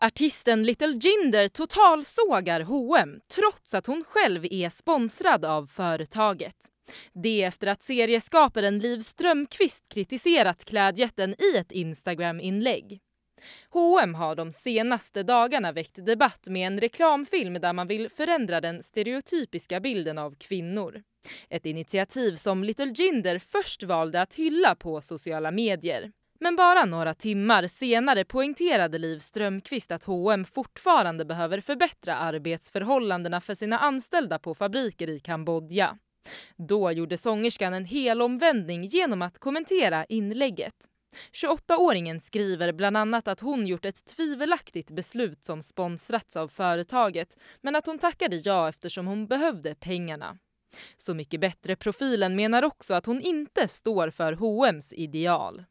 Artisten Little Jinder totalsågar H&M trots att hon själv är sponsrad av företaget. Det efter att serieskaparen Liv Strömquist kritiserat klädjätten i ett Instagram-inlägg. H&M har de senaste dagarna väckt debatt med en reklamfilm där man vill förändra den stereotypiska bilden av kvinnor. Ett initiativ som Little Jinder först valde att hylla på sociala medier. Men bara några timmar senare poängterade Liv Strömqvist att H&M fortfarande behöver förbättra arbetsförhållandena för sina anställda på fabriker i Kambodja. Då gjorde sångerskan en helomvändning genom att kommentera inlägget. 28-åringen skriver bland annat att hon gjort ett tvivelaktigt beslut som sponsrats av företaget men att hon tackade ja eftersom hon behövde pengarna. Så mycket bättre profilen menar också att hon inte står för H&M's ideal.